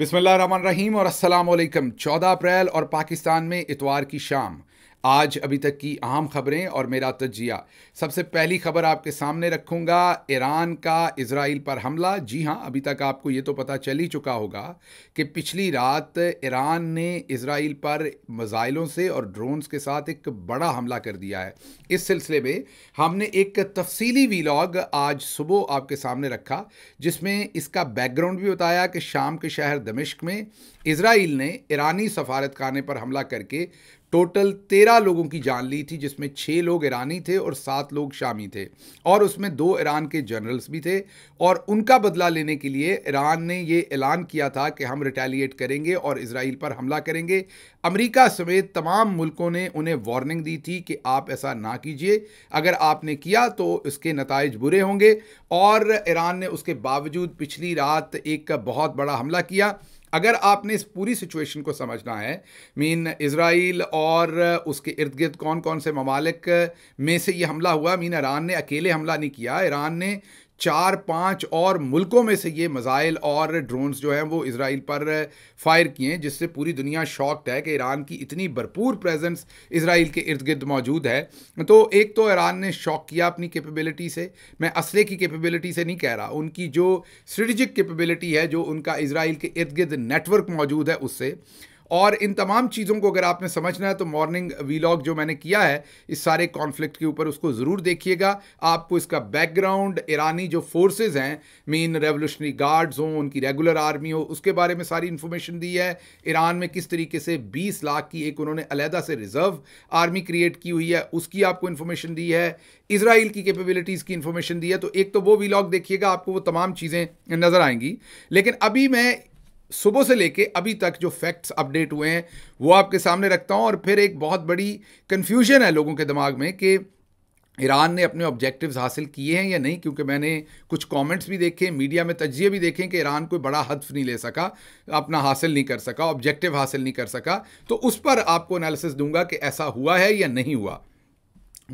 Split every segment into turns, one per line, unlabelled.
रहीम और अस्सलाम वालेकुम 14 अप्रैल और पाकिस्तान में इतवार की शाम आज अभी तक की अहम खबरें और मेरा तजिया सबसे पहली खबर आपके सामने रखूंगा ईरान का इसराइल पर हमला जी हाँ अभी तक आपको ये तो पता चल ही चुका होगा कि पिछली रात ईरान ने इसराइल पर मिज़ाइलों से और ड्रोन्स के साथ एक बड़ा हमला कर दिया है इस सिलसिले में हमने एक तफसीली वीलॉग आज सुबह आपके सामने रखा जिसमें इसका बैकग्राउंड भी बताया कि शाम के शहर दमिश्क में इसराइल ने ईरानी सफारत खाने पर हमला करके टोटल तेरह लोगों की जान ली थी जिसमें छः लोग ईरानी थे और सात लोग शामी थे और उसमें दो ईरान के जनरल्स भी थे और उनका बदला लेने के लिए ईरान ने ये ऐलान किया था कि हम रिटेलिएट करेंगे और इसराइल पर हमला करेंगे अमेरिका समेत तमाम मुल्कों ने उन्हें वार्निंग दी थी कि आप ऐसा ना कीजिए अगर आपने किया तो इसके नतज बुरे होंगे और ईरान ने उसके बावजूद पिछली रात एक बहुत बड़ा हमला किया अगर आपने इस पूरी सिचुएशन को समझना है मीन इसराइल और उसके इर्द गिर्द कौन कौन से ममालिक में से ये हमला हुआ मीन ईरान ने अकेले हमला नहीं किया ईरान ने चार पांच और मुल्कों में से ये मिज़ाइल और ड्रोन्स जो हैं वो इसराइल पर फायर किए हैं जिससे पूरी दुनिया शॉक्ड है कि ईरान की इतनी भरपूर प्रेजेंस इसराइल के इर्द गिर्द मौजूद है तो एक तो ईरान ने शॉक किया अपनी कैपेबिलिटी से मैं असले की कैपेबिलिटी से नहीं कह रहा उनकी जो स्ट्रेटिजिक कैपेबिलिटी है जो उनका इसराइल के इर्द गिर्द नेटवर्क मौजूद है उससे और इन तमाम चीज़ों को अगर आपने समझना है तो मॉर्निंग वीलॉग जो मैंने किया है इस सारे कॉन्फ्लिक्ट के ऊपर उसको ज़रूर देखिएगा आपको इसका बैकग्राउंड ईरानी जो फोर्सेज हैं मेन रेवोल्यूशनरी गार्ड्स हों उनकी रेगुलर आर्मी हो उसके बारे में सारी इन्फॉर्मेशन दी है ईरान में किस तरीके से बीस लाख की एक उन्होंने अलहदा से रिज़र्व आर्मी क्रिएट की हुई है उसकी आपको इन्फॉर्मेशन दी है इसराइल की कैपेबिलिटीज़ की इन्फॉर्मेशन दी है तो एक तो वो वीलॉग देखिएगा आपको वो तमाम चीज़ें नज़र आएंगी लेकिन अभी मैं सुबह से लेके अभी तक जो फैक्ट्स अपडेट हुए हैं वो आपके सामने रखता हूँ और फिर एक बहुत बड़ी कन्फ्यूजन है लोगों के दिमाग में कि ईरान ने अपने ऑब्जेक्टिव्स हासिल किए हैं या नहीं क्योंकि मैंने कुछ कमेंट्स भी देखे मीडिया में तजिए भी देखें कि ईरान कोई बड़ा हदफ नहीं ले सका अपना हासिल नहीं कर सका ऑब्जेक्टिव हासिल नहीं कर सका तो उस पर आपको एनालिसिस दूंगा कि ऐसा हुआ है या नहीं हुआ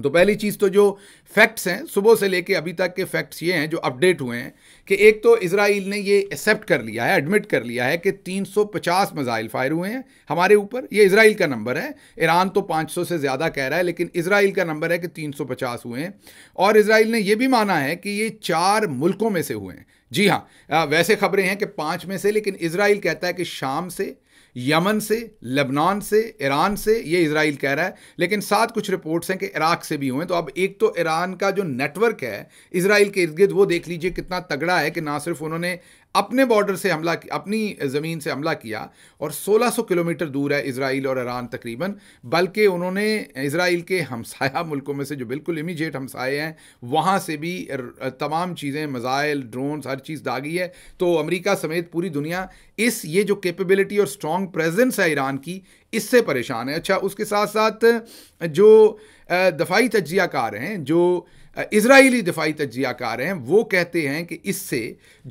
तो पहली चीज़ तो जो फैक्ट्स हैं सुबह से लेके अभी तक के फैक्ट्स ये हैं जो अपडेट हुए हैं कि एक तो इसराइल ने ये एक्सेप्ट कर लिया है एडमिट कर लिया है कि 350 मिज़ाइल फायर हुए हैं हमारे ऊपर ये इसराइल का नंबर है ईरान तो 500 से ज़्यादा कह रहा है लेकिन इसराइल का नंबर है कि 350 हुए हैं और इसराइल ने यह भी माना है कि ये चार मुल्कों में से हुए हैं जी हाँ वैसे खबरें हैं कि पाँच में से लेकिन इसराइल कहता है कि शाम से यमन से लेबनान से ईरान से ये इसराइल कह रहा है लेकिन साथ कुछ रिपोर्ट्स हैं कि इराक से भी हुए तो अब एक तो ईरान का जो नेटवर्क है इसराइल के इर्द गिर्द वो देख लीजिए कितना तगड़ा है कि ना सिर्फ उन्होंने अपने बॉर्डर से हमला अपनी ज़मीन से हमला किया और 1600 किलोमीटर दूर है इसराइल और ईरान तकरीबन बल्कि उन्होंने इसराइल के हमसाया मुल्कों में से जो बिल्कुल इमीजिएट हमसाए हैं वहाँ से भी तमाम चीज़ें मिज़ाइल ड्रोन्स हर चीज़ दागी है तो अमेरिका समेत पूरी दुनिया इस ये जो कैपेबिलिटी और स्ट्रॉन्ग प्रेजेंस है ईरान की इससे परेशान है अच्छा उसके साथ साथ जो दफाई कार हैं जो इसराइली दिफाई कार हैं वो कहते हैं कि इससे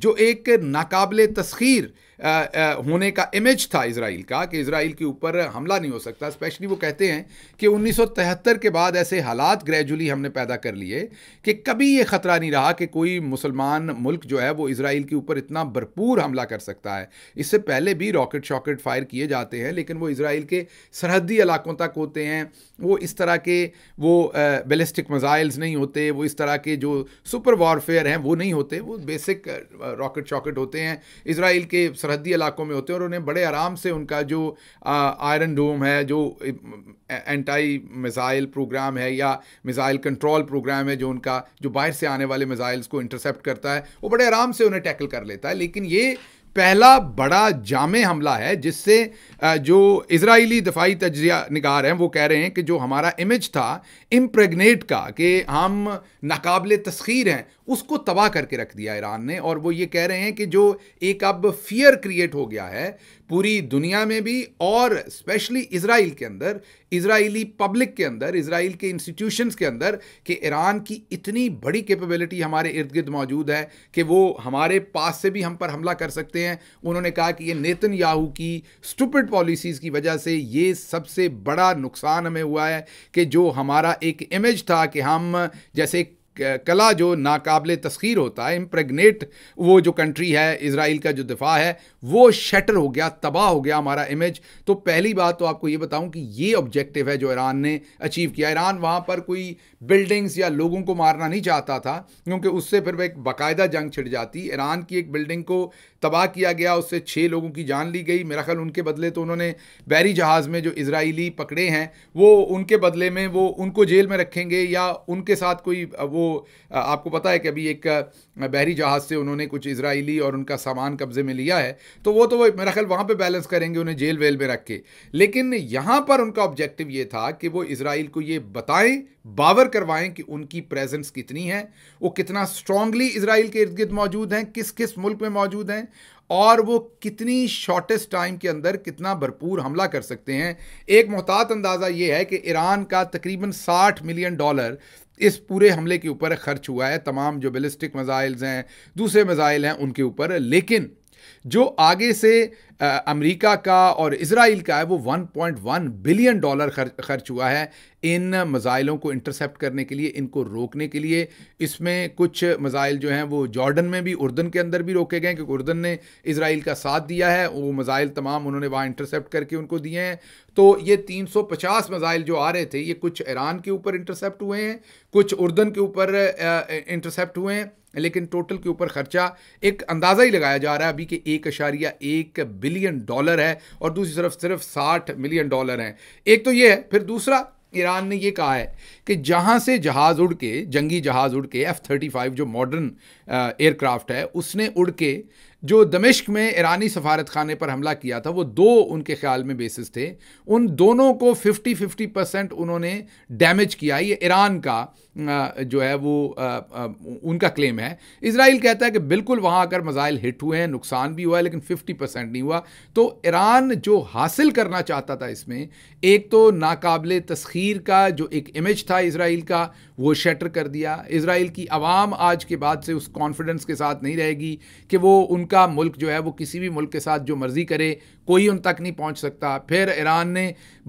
जो एक नाकाबले तस्खीर होने का इमेज था इसराइल का कि इसराइल के ऊपर हमला नहीं हो सकता स्पेशली वो कहते हैं कि 1973 के बाद ऐसे हालात ग्रेजुअली हमने पैदा कर लिए कि कभी ये ख़तरा नहीं रहा कि कोई मुसलमान मुल्क जो है वो इसराइल के ऊपर इतना भरपूर हमला कर सकता है इससे पहले भी रॉकेट शॉकेट फायर किए जाते हैं लेकिन वो इसराइल के सरहदी इलाकों तक होते हैं वो इस तरह के वो बेलिस्टिक मिज़ाइल्स नहीं होते वो इस तरह के जो सुपर वॉरफेयर हैं वो नहीं होते वो बेसिक रॉकेट शॉकेट होते हैं इसराइल के सरहदी इलाकों में होते हैं और उन्हें बड़े आराम से उनका जो आयरन डोम है जो एंटाई मिसाइल प्रोग्राम है या मिज़ाइल कंट्रोल प्रोग्राम है जो उनका जो बाहर से आने वाले मिसाइल्स को इंटरसेप्ट करता है वो बड़े आराम से उन्हें टैकल कर लेता है लेकिन ये पहला बड़ा जाम हमला है जिससे जो इसराइली दफाई तजिया निगार हैं वो कह रहे हैं कि जो हमारा इमेज था इम्प्रेगनेट का कि हम नाकबले तस्खीर हैं उसको तबाह करके रख दिया ईरान ने और वो ये कह रहे हैं कि जो एक अब फियर क्रिएट हो गया है पूरी दुनिया में भी और स्पेशली इसराइल के अंदर इसराइली पब्लिक के अंदर इसराइल के इंस्टीट्यूशंस के अंदर कि ईरान की इतनी बड़ी कैपेबिलिटी हमारे इर्द गिर्द मौजूद है कि वो हमारे पास से भी हम पर हमला कर सकते हैं उन्होंने कहा कि ये नेतन याहू की स्टूपिड पॉलिसीज़ की वजह से ये सबसे बड़ा नुकसान हमें हुआ है कि जो हमारा एक इमेज था कि हम जैसे कला जो नाकबले तस्खीर होता है इम्प्रेगनेट वो जो कंट्री है इसराइल का जो दिफा है वो शटर हो गया तबाह हो गया हमारा इमेज तो पहली बात तो आपको ये बताऊं कि ये ऑब्जेक्टिव है जो ईरान ने अचीव किया ईरान वहाँ पर कोई बिल्डिंग्स या लोगों को मारना नहीं चाहता था क्योंकि उससे फिर वह एक बाकायदा जंग छिड़ जाती ईरान की एक बिल्डिंग को तबाह किया गया उससे छः लोगों की जान ली गई मेरा ख्याल उनके बदले तो उन्होंने बैरी जहाज़ में जो इसराइली पकड़े हैं वो उनके बदले में वो उनको जेल में रखेंगे या उनके साथ कोई वो वो आपको पता है कि अभी एक बहरी जहाज़ से उन्होंने कुछ इसराइली और उनका सामान कब्ज़े में लिया है तो वो तो वो मेरा ख्याल वहाँ पर बैलेंस करेंगे उन्हें जेल वेल में रख के लेकिन यहाँ पर उनका ऑब्जेक्टिव ये था कि वो इसराइल को ये बताएं बावर करवाएं कि उनकी प्रेजेंस कितनी है वो कितना स्ट्रांगली इसराइल के इर्द गिर्द मौजूद हैं किस किस मुल्क में मौजूद हैं और वो कितनी शॉर्टेस्ट टाइम के अंदर कितना भरपूर हमला कर सकते हैं एक मोहतात अंदाज़ा ये है कि ईरान का तकरीबन 60 मिलियन डॉलर इस पूरे हमले के ऊपर खर्च हुआ है तमाम जो बेलिस्टिक मिज़ाइल्स हैं दूसरे मिज़ाइल हैं उनके ऊपर लेकिन जो आगे से अमेरिका का और इसराइल का है वो 1.1 बिलियन डॉलर खर्च खर्च हुआ है इन मिज़ाइलों को इंटरसेप्ट करने के लिए इनको रोकने के लिए इसमें कुछ मिज़ाइल जो हैं वो जॉर्डन में भी उर्दन के अंदर भी रोके गए क्योंकि उर्दन ने इसराइल का साथ दिया है वो मिज़ाइल तमाम उन्होंने वहाँ इंटरसेप्ट करके उनको दिए हैं तो ये 350 मिज़ाइल जो आ रहे थे ये कुछ ईरान के ऊपर इंटरसेप्ट हुए हैं कुछ उर्दन के ऊपर इंटरसेप्ट हुए हैं लेकिन टोटल के ऊपर खर्चा एक अंदाज़ा ही लगाया जा रहा है अभी कि एक अशारिया एक बिलियन डॉलर है और दूसरी तरफ सिर्फ साठ मिलियन डॉलर हैं एक तो ये है फिर दूसरा ईरान ने ये कहा है कि जहाँ से जहाज़ उड़ के जंगी जहाज़ उड़ के एफ़ थर्टी फाइव जो मॉडर्न एयरक्राफ्ट uh, है उसने उड़ के जो दमिश्क में ईरानी सफारत खाने पर हमला किया था वो दो उनके ख्याल में बेसिस थे उन दोनों को 50 50 परसेंट उन्होंने डैमेज किया ये ईरान का uh, जो है वो uh, उनका क्लेम है इसराइल कहता है कि बिल्कुल वहाँ आकर मज़ाइल हिट हुए हैं नुकसान भी हुआ है लेकिन 50 परसेंट नहीं हुआ तो ईरान जो हासिल करना चाहता था इसमें एक तो नाकबले तस्खीर का जो एक इमेज था था इसराइल का वो शटर कर दिया इसराइल की आवाम आज के बाद से उस कॉन्फिडेंस के साथ नहीं रहेगी कि वो उनका मुल्क जो है वो किसी भी मुल्क के साथ जो मर्ज़ी करे कोई उन तक नहीं पहुंच सकता फिर ईरान ने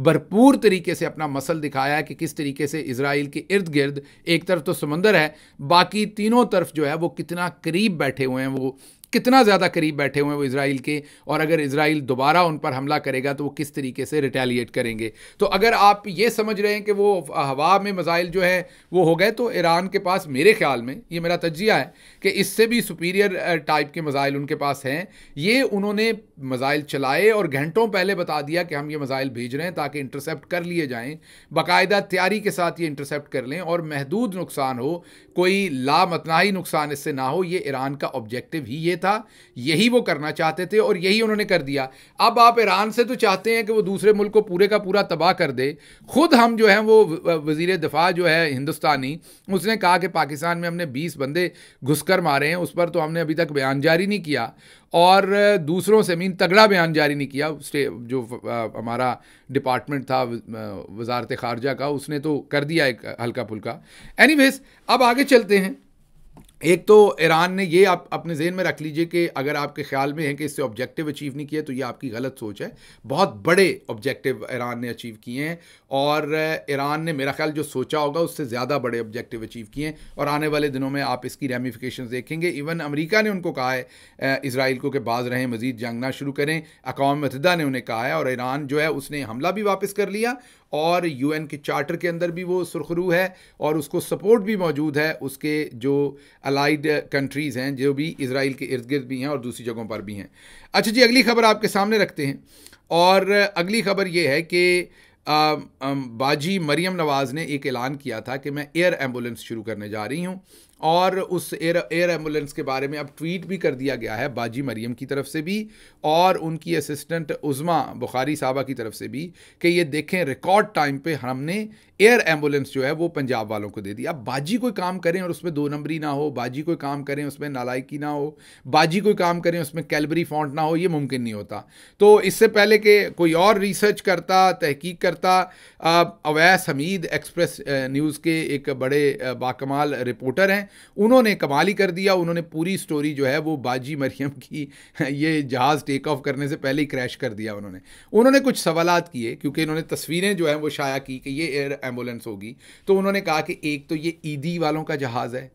भरपूर तरीके से अपना मसल दिखाया है कि किस तरीके से इसराइल के इर्द गिर्द एक तरफ तो समंदर है बाकी तीनों तरफ जो है वो कितना करीब बैठे हुए हैं वो कितना ज़्यादा करीब बैठे हुए हैं वो इसराइल के और अगर इसराइल दोबारा उन पर हमला करेगा तो वो किस तरीके से रिटेलिएट करेंगे तो अगर आप ये समझ रहे हैं कि वो हवा में मिज़ाइल जो है वो हो गए तो ईरान के पास मेरे ख्याल में ये मेरा तजिया है कि इससे भी सुपीरियर टाइप के मिज़ाइल उनके पास हैं ये उन्होंने मिज़ाइल चलाए और घंटों पहले बता दिया कि हम ये मिज़ाइल भेज रहे हैं ताकि इंटरसेप्ट कर लिए जाएँ बाकायदा तैयारी के साथ ये इंटरसेप्ट कर लें और महदूद नुकसान हो कोई लामतनाही नुकसान इससे ना हो ये ईरान का ऑब्जेक्टिव ही ये था यही वो करना चाहते थे और यही उन्होंने कर दिया अब आप ईरान से तो चाहते हैं कि वो दूसरे मुल्क को पूरे का पूरा तबाह कर दे खुद हम जो हैं वो वजीर दफा जो है हिंदुस्तानी उसने कहा कि पाकिस्तान में हमने बीस बंदे घुसकर मारे हैं उस पर तो हमने अभी तक बयान जारी नहीं किया और दूसरों से मीन तगड़ा बयान जारी नहीं किया जो हमारा डिपार्टमेंट था वजारत खारजा का उसने तो कर दिया एक हल्का फुल्का एनी अब आगे चलते हैं एक तो ईरान ने ये आप अपने जेहन में रख लीजिए कि अगर आपके ख्याल में है कि इससे ऑब्जेक्टिव अचीव नहीं किया तो ये आपकी गलत सोच है बहुत बड़े ऑब्जेक्टिव ईरान ने अचीव किए हैं और ईरान ने मेरा ख्याल जो सोचा होगा उससे ज़्यादा बड़े ऑब्जेक्टिव अचीव किए हैं और आने वाले दिनों में आप इसकी रेमिफिकेशन देखेंगे इवन अमरीका ने उनको कहा है इसराइल को कि बाज रहें मजीद जंग ना शुरू करें अकवा मतदा ने उन्हें कहा है और ईरान जो है उसने हमला भी वापस कर लिया और यूएन के चार्टर के अंदर भी वो सुरखरू है और उसको सपोर्ट भी मौजूद है उसके जो अलाइड कंट्रीज़ हैं जो भी इसराइल के इर्द गिर्द भी हैं और दूसरी जगहों पर भी हैं अच्छा जी अगली खबर आपके सामने रखते हैं और अगली खबर ये है कि बाजी मरियम नवाज़ ने एक ऐलान किया था कि मैं एयर एम्बुलेंस शुरू करने जा रही हूँ और उस एयर एयर एम्बुलेंस के बारे में अब ट्वीट भी कर दिया गया है बाजी मरियम की तरफ से भी और उनकी असिस्टेंट उज़मा बुखारी साहबा की तरफ से भी कि ये देखें रिकॉर्ड टाइम पे हमने एयर एम्बुलेंस जो है वो पंजाब वालों को दे दी अब बाजी कोई काम करें और उसमें दो नंबरी ना हो बाजी कोई काम करें उसमें नालायकी ना हो बाजी कोई काम करें उसमें कैलबरी फॉन्ट ना हो ये मुमकिन नहीं होता तो इससे पहले कि कोई और रिसर्च करता तहकीक करता अवैस हमीद एक्सप्रेस न्यूज़ के एक बड़े बाकमाल रिपोर्टर हैं उन्होंने कमाल ही कर दिया उन्होंने पूरी स्टोरी जो है वो बाजी मरियम की ये जहाज़ टेक ऑफ करने से पहले ही क्रैश कर दिया उन्होंने उन्होंने कुछ सवाल किए क्योंकि इन्होंने तस्वीरें जो हैं वो शाया की कि ये एयर एम्बुलेंस होगी तो उन्होंने कहा कि एक तो ये ईदी e वालों का जहाज़ है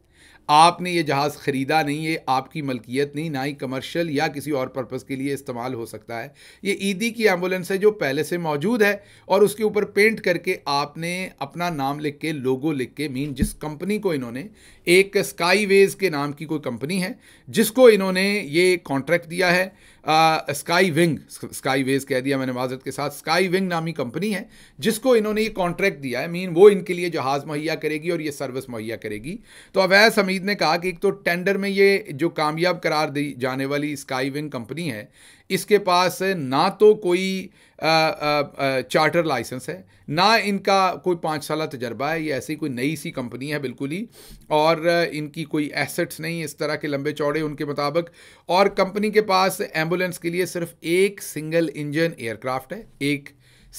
आपने ये जहाज़ ख़रीदा नहीं ये आपकी मलकियत नहीं ना ही कमर्शियल या किसी और पर्पज़ के लिए इस्तेमाल हो सकता है ये ईदी की एम्बुलेंस है जो पहले से मौजूद है और उसके ऊपर पेंट करके आपने अपना नाम लिख के लोगो लिख के मीन जिस कंपनी को इन्होंने एक स्काई वेज़ के नाम की कोई कंपनी है जिसको इन्होंने ये कॉन्ट्रैक्ट दिया है स्काई विंग स्काई वेज कह दिया मैंने माजरत के साथ स्काई विंग नामी कंपनी है जिसको इन्होंने ये कॉन्ट्रैक्ट दिया है मीन वो इनके लिए जहाज़ मुहैया करेगी और ये सर्विस मुहैया करेगी तो अवैस हमीद ने कहा कि एक तो टेंडर में ये जो कामयाब करार दी जाने वाली स्काई विंग कंपनी है इसके पास ना तो कोई आ, आ, आ, चार्टर लाइसेंस है ना इनका कोई पाँच साल तजर्बा है ये ऐसी कोई नई सी कंपनी है बिल्कुल ही और इनकी कोई एसेट्स नहीं इस तरह के लंबे चौड़े उनके मुताबिक और कंपनी के पास एम्बुलेंस के लिए सिर्फ एक सिंगल इंजन एयरक्राफ्ट है एक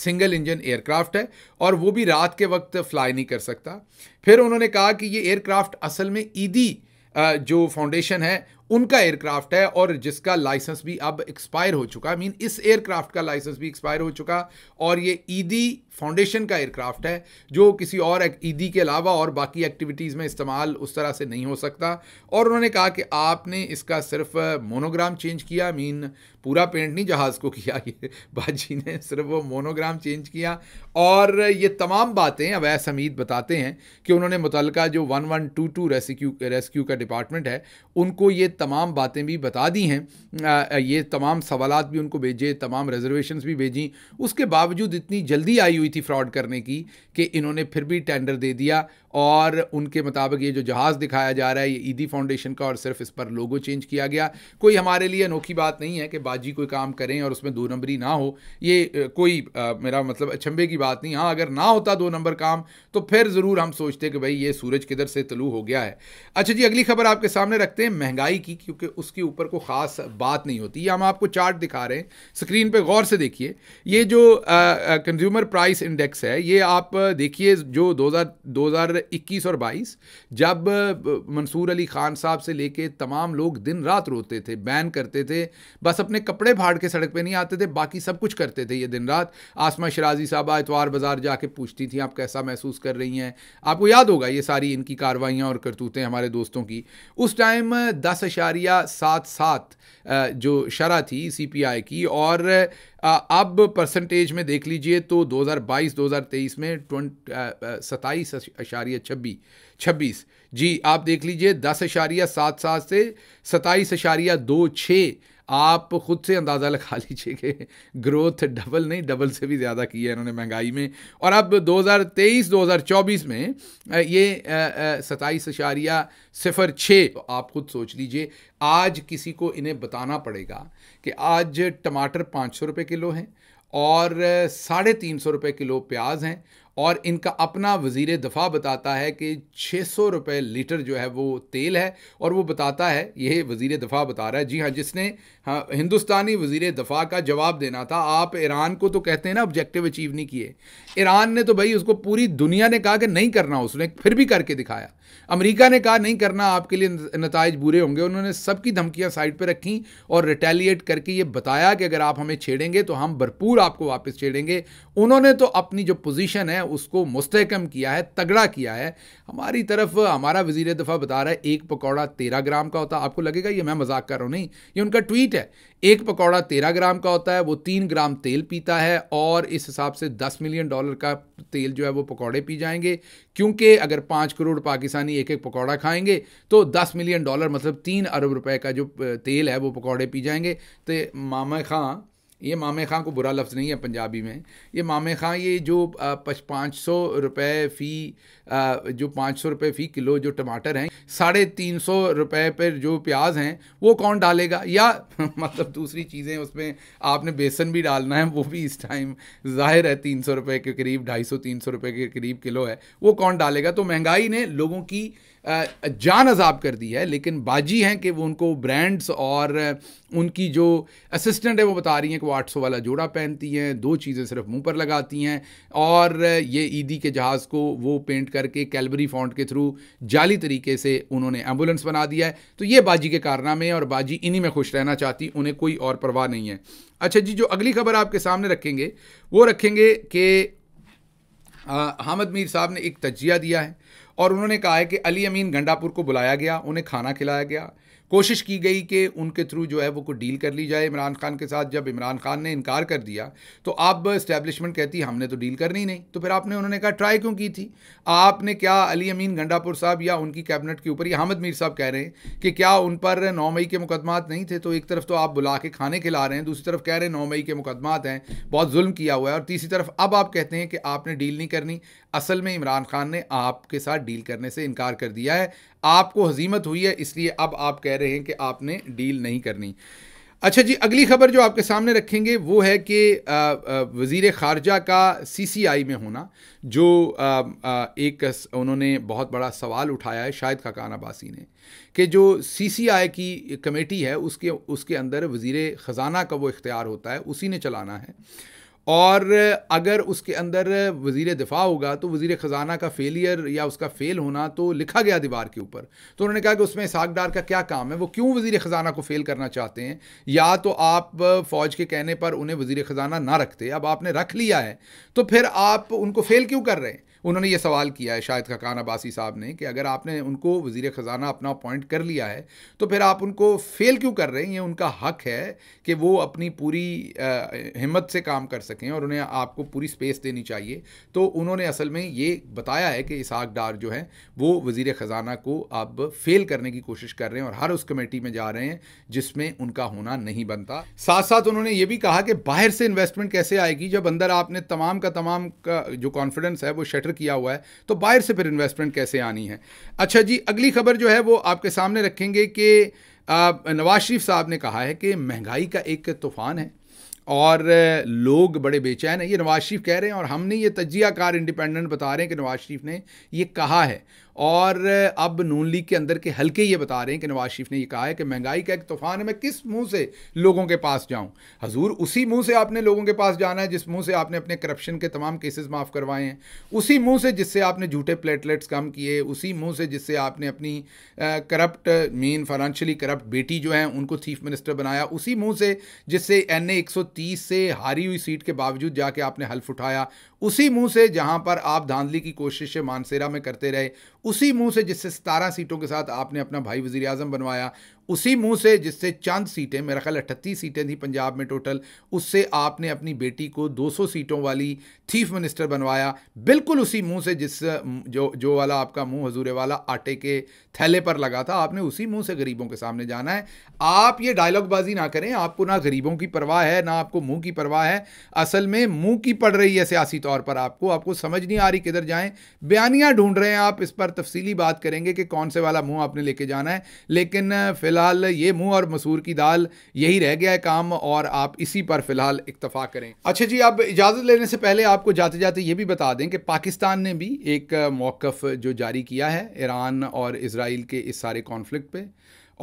सिंगल इंजन एयरक्राफ्ट है और वो भी रात के वक्त फ्लाई नहीं कर सकता फिर उन्होंने कहा कि ये एयरक्राफ्ट असल में ईदी e जो फाउंडेशन है उनका एयरक्राफ्ट है और जिसका लाइसेंस भी अब एक्सपायर हो चुका है मीन इस एयरक्राफ्ट का लाइसेंस भी एक्सपायर हो चुका और ये ईदी e फाउंडेशन का एयरक्राफ्ट है जो किसी और ईदी e के अलावा और बाकी एक्टिविटीज़ में इस्तेमाल उस तरह से नहीं हो सकता और उन्होंने कहा कि आपने इसका सिर्फ मोनोग्राम चेंज किया मीन पूरा पेंट नहीं जहाज़ को किया ये बाजी ने सिर्फ वो मोनोग्राम चेंज किया और ये तमाम बातें अवैस हमीद बताते हैं कि उन्होंने मुतल जो one one two two rescue rescue का डिपार्टमेंट है उनको ये तमाम बातें भी बता दी हैं ये तमाम सवाल भी उनको भेजे तमाम रिजर्वेशंस भी भेजी उसके बावजूद इतनी जल्दी आई हुई थी फ्रॉड करने की कि इन्होंने फिर भी टेंडर दे दिया और उनके मुताबिक ये जो जहाज़ दिखाया जा रहा है ये ईदी फाउंडेशन का और सिर्फ इस पर लोगो चेंज किया गया कोई हमारे लिए अनोखी बात नहीं है कि बाजी कोई काम करें और उसमें दो नंबरी ना हो ये कोई आ, मेरा मतलब अचंभे की बात नहीं हाँ अगर ना होता दो नंबर काम तो फिर ज़रूर हम सोचते कि भाई ये सूरज किधर से तलू हो गया है अच्छा जी अगली खबर आपके सामने रखते हैं महंगाई की क्योंकि उसके ऊपर कोई ख़ास बात नहीं होती ये हम आपको चार्ट दिखा रहे हैं स्क्रीन पर गौर से देखिए ये जो कंज्यूमर प्राइस इंडेक्स है ये आप देखिए जो दो हज़ार इक्कीस और 22 जब मंसूर अली खान साहब से लेके तमाम लोग दिन रात रोते थे बैन करते थे बस अपने कपड़े फाड़ के सड़क पे नहीं आते थे बाकी सब कुछ करते थे ये दिन रात आसमा शराजी साहबा इतवार बाज़ार जाके पूछती थी आप कैसा महसूस कर रही हैं आपको याद होगा ये सारी इनकी कार्रवाइयाँ और करतूतें हमारे दोस्तों की उस टाइम दस अशारिया सात सात जो शरह थी सी पी आई की और अब परसेंटेज में देख लीजिए तो 2022-2023 में ट्वेंट सताईस अशारिया छब्बीस छब्बीस जी आप देख लीजिए दस अशारिया सात सात से सताईस अशारिया दो छः आप ख़ुद से अंदाज़ा लगा लीजिए कि ग्रोथ डबल नहीं डबल से भी ज़्यादा की है इन्होंने महंगाई में और अब 2023-2024 में ये सताईस अशारिया सिफर छः तो आप ख़ुद सोच लीजिए आज किसी को इन्हें बताना पड़ेगा कि आज टमाटर पाँच सौ रुपये किलो हैं और साढ़े तीन सौ रुपये किलो प्याज हैं और इनका अपना वजीर दफ़ा बताता है कि छः सौ रुपये लीटर जो है वो तेल है और वो बताता है ये वजीर दफ़ा बता रहा है जी हाँ जिसने हाँ, हिंदुस्तानी वजीर दफ़ा का जवाब देना था आप ईरान को तो कहते हैं ना ऑब्जेक्टिव अचीव नहीं किए ईरान ने तो भाई उसको पूरी दुनिया ने कहा कि नहीं करना उसने फिर भी करके दिखाया अमरीका ने कहा नहीं करना आपके लिए नतज बुरे होंगे उन्होंने सबकी धमकियाँ साइड पर रखी और रिटेलिएट करके ये बताया कि अगर आप हमें छेड़ेंगे तो हम भरपूर आपको वापस छेड़ेंगे उन्होंने तो अपनी जो पोजीशन है उसको मुस्तकम किया है तगड़ा किया है हमारी तरफ हमारा वजीर दफ़ा बता रहा है एक पकौड़ा तेरह ग्राम का होता है आपको लगेगा ये मैं मजाक कर रहा हूँ नहीं ये उनका ट्वीट है एक पकौड़ा तेरह ग्राम का होता है वो तीन ग्राम तेल पीता है और इस हिसाब से दस मिलियन डॉलर का तेल जो है वो पकौड़े पी जाएंगे क्योंकि अगर पाँच करोड़ पाकिस्तानी एक एक पकौड़ा खाएंगे तो दस मिलियन डॉलर मतलब तीन अरब रुपए का जो तेल है वो पकौड़े पी जाएंगे तो मामा खां ये मामे खां को बुरा लफ्ज़ नहीं है पंजाबी में ये मामे खां ये जो पाँच सौ रुपये फ़ी जो पाँच सौ रुपये फ़ी किलो जो टमाटर हैं साढ़े तीन सौ रुपये पर जो प्याज हैं वो कौन डालेगा या मतलब दूसरी चीज़ें उसमें आपने बेसन भी डालना है वो भी इस टाइम ज़ाहिर है तीन सौ रुपये के करीब ढाई सौ तीन सौ रुपये के करीब किलो है वो कौन डालेगा तो महंगाई ने लोगों की जान अजाब कर दी है लेकिन बाजी हैं कि वो उनको ब्रांड्स और उनकी जो असिस्टेंट है वो बता रही हैं कि वो 800 वाला जोड़ा पहनती हैं दो चीज़ें सिर्फ मुंह पर लगाती हैं और ये ईदी के जहाज़ को वो पेंट करके कैलबरी फॉन्ट के थ्रू जाली तरीके से उन्होंने एम्बुलेंस बना दिया है तो ये बाजी के कारनामे और बाजी इन्हीं में खुश रहना चाहती उन्हें कोई और परवाह नहीं है अच्छा जी जो अगली खबर आपके सामने रखेंगे वो रखेंगे कि हामद मीर साहब ने एक तजिया दिया है और उन्होंने कहा है कि अली अमीन गंडापुर को बुलाया गया उन्हें खाना खिलाया गया कोशिश की गई कि उनके थ्रू जो है वो कुछ डील कर ली जाए इमरान खान के साथ जब इमरान खान ने इनकार कर दिया तो अब इस्टेबलिशमेंट कहती हमने तो डील करनी नहीं तो फिर आपने उन्होंने कहा ट्राई क्यों की थी आपने क्या अली अमीन गंडापुर साहब या उनकी कैबिनेट के ऊपर या हामिद मीर साहब कह रहे हैं कि क्या उन पर नौ मई के मुकदमात नहीं थे तो एक तरफ तो आप बुला के खाने खिला रहे हैं दूसरी तरफ कह रहे हैं नौ मई के मुकदमात हैं बहुत जुल्म किया हुआ है और तीसरी तरफ अब आप कहते हैं कि आपने डील नहीं करनी असल में इमरान खान ने आपके साथ डील करने से इनकार कर दिया है आपको हजीमत हुई है इसलिए अब आप कह रहे हैं कि आपने डील नहीं करनी अच्छा जी अगली खबर जो आपके सामने रखेंगे वो है कि वज़ी ख़ारजा का सी सी आई में होना जो आ, आ, एक उन्होंने बहुत बड़ा सवाल उठाया है शायद खकान अबासी ने कि जो सी सी आई की कमेटी है उसके उसके अंदर वज़ी ख़ज़ाना का वो इख्तियार होता है उसी ने चलाना है और अगर उसके अंदर वजीर दिफा होगा तो वजीर ख़जाना का फेलियर या उसका फ़ेल होना तो लिखा गया दीवार के ऊपर तो उन्होंने कहा कि उसमें इसहाकडार का क्या काम है वो क्यों वजीर ख़जाना को फ़ेल करना चाहते हैं या तो आप फ़ौज के कहने पर उन्हें वजीर ख़जाना ना रखते अब आपने रख लिया है तो फिर आप उनको फ़ेल क्यों कर रहे हैं उन्होंने ये सवाल किया है शायद खकान अब्बासी साहब ने कि अगर आपने उनको वजीर ख़जाना अपना अपॉइंट कर लिया है तो फिर आप उनको फेल क्यों कर रहे हैं ये उनका हक है कि वो अपनी पूरी हिम्मत से काम कर सकें और उन्हें आपको पूरी स्पेस देनी चाहिए तो उन्होंने असल में ये बताया है कि इसहाक डार जो है वो वजीर ख़जाना को अब फेल करने की कोशिश कर रहे हैं और हर उस कमेटी में जा रहे हैं जिसमें उनका होना नहीं बनता साथ साथ उन्होंने ये भी कहा कि बाहर से इन्वेस्टमेंट कैसे आएगी जब अंदर आपने तमाम का तमाम का जो कॉन्फिडेंस है वो शटर मैटर किया हुआ है तो बाहर से फिर इन्वेस्टमेंट कैसे आनी है अच्छा जी अगली खबर जो है वो आपके सामने रखेंगे कि नवाज शरीफ साहब ने कहा है कि महंगाई का एक तूफान है और लोग बड़े बेचैन हैं ये नवाज शरीफ कह रहे हैं और हमने ये तजिया कार इंडिपेंडेंट बता रहे हैं कि नवाज शरीफ ने ये कहा है और अब नून लीग के अंदर के हल्के ये बता रहे हैं कि नवाज शरीफ ने यह कहा है कि महंगाई का एक तूफान है मैं किस मुंह से लोगों के पास जाऊं हजूर उसी मुंह से आपने लोगों के पास जाना है जिस मुंह से आपने अपने करप्शन के तमाम केसेस माफ़ करवाए हैं उसी मुंह से जिससे आपने झूठे प्लेटलेट्स कम किए उसी मुंह से जिससे आपने अपनी करप्ट मेन फाइनेंशियली करप्ट बेटी जो है उनको चीफ मिनिस्टर बनाया उसी मुंह से जिससे एन ए से हारी हुई सीट के बावजूद जाके आपने हल्फ उठाया उसी मुंह से जहां पर आप धांधली की कोशिश मानसेरा में करते रहे उसी मुंह से जिससे सतारह सीटों के साथ आपने अपना भाई वजीर बनवाया उसी मुंह से जिससे चंद सीटें मेरा ख्याल अठत्तीस सीटें थी पंजाब में टोटल उससे आपने अपनी बेटी को 200 सीटों वाली चीफ मिनिस्टर बनवाया बिल्कुल उसी मुंह से जिस जो जो वाला आपका मुंह हजूरे वाला आटे के थैले पर लगा था आपने उसी मुंह से गरीबों के सामने जाना है आप ये डायलॉगबाजी ना करें आपको ना गरीबों की परवाह है ना आपको मुंह की परवाह है असल में मुंह की पड़ रही है सियासी तौर पर आपको आपको समझ नहीं आ रही किधर जाएँ बयानियाँ ढूंढ रहे हैं आप इस पर तफसीली बात करेंगे कि कौन से वाला मुंह आपने लेके जाना है लेकिन फिलहाल फ़िलहाल ये मुंह और मसूर की दाल यही रह गया है काम और आप इसी पर फ़िलहाल इतफ़ा करें अच्छा जी अब इजाज़त लेने से पहले आपको जाते जाते ये भी बता दें कि पाकिस्तान ने भी एक मौक़ जो जारी किया है ईरान और इसराइल के इस सारे कॉन्फ्लिक्ट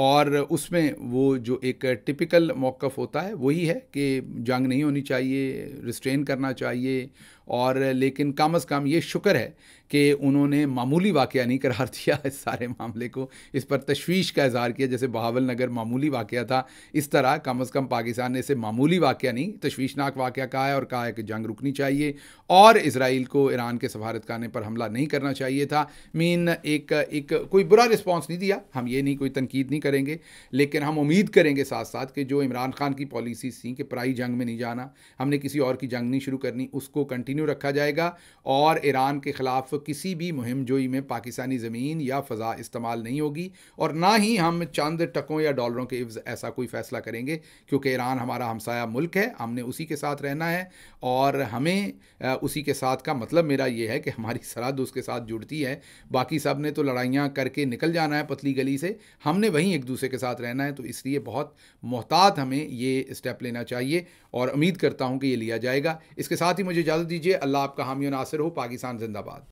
और उसमें वो जो एक टिपिकल मौक़ होता है वही है कि जंग नहीं होनी चाहिए रिस्ट्रेन करना चाहिए और लेकिन कम अज़ कम ये शुक्र है कि उन्होंने मामूली वाक़ नहीं करार दिया इस सारे मामले को इस पर तशवीश का इजहार किया जैसे बहावल नगर मामूली वाक़ था इस तरह कम अज़ कम पाकिस्तान ने इसे मामूली वाक़ नहीं तशवीशनाक वाक़ कहा है और कहा है कि जंग रुकनी चाहिए और इसराइल को ईरान के सफारतखाने पर हमला नहीं करना चाहिए था मीन एक एक कोई बुरा रिस्पॉन्स नहीं दिया हम ये नहीं कोई तनकीद नहीं करेंगे लेकिन हम उम्मीद करेंगे साथ साथ कि जो इमरान खान की पॉलिसीज़ थी कि पराई जंग में नहीं जाना हमने किसी और की जंग नहीं शुरू करनी उसको कंटिन्यू कंटिन्यू रखा जाएगा और ईरान के ख़िलाफ़ किसी भी मुहिम जोई में पाकिस्तानी ज़मीन या फ़ज़ा इस्तेमाल नहीं होगी और ना ही हम चंद टकों या डॉलरों के इफ्ज़ ऐसा कोई फ़ैसला करेंगे क्योंकि ईरान हमारा हमसाया मुल्क है हमने उसी के साथ रहना है और हमें उसी के साथ का मतलब मेरा ये है कि हमारी सरहद उसके साथ जुड़ती है बाकी सब ने तो लड़ाइयाँ करके निकल जाना है पतली गली से हमने वहीं एक दूसरे के साथ रहना है तो इसलिए बहुत मोहतात हमें ये स्टेप लेना चाहिए और उम्मीद करता हूँ कि ये लिया जाएगा इसके साथ ही मुझे इजाज़त दीजिए दीजिए अल्लाह आपका हामी नासिर हो पाकिस्तान जिंदाबाद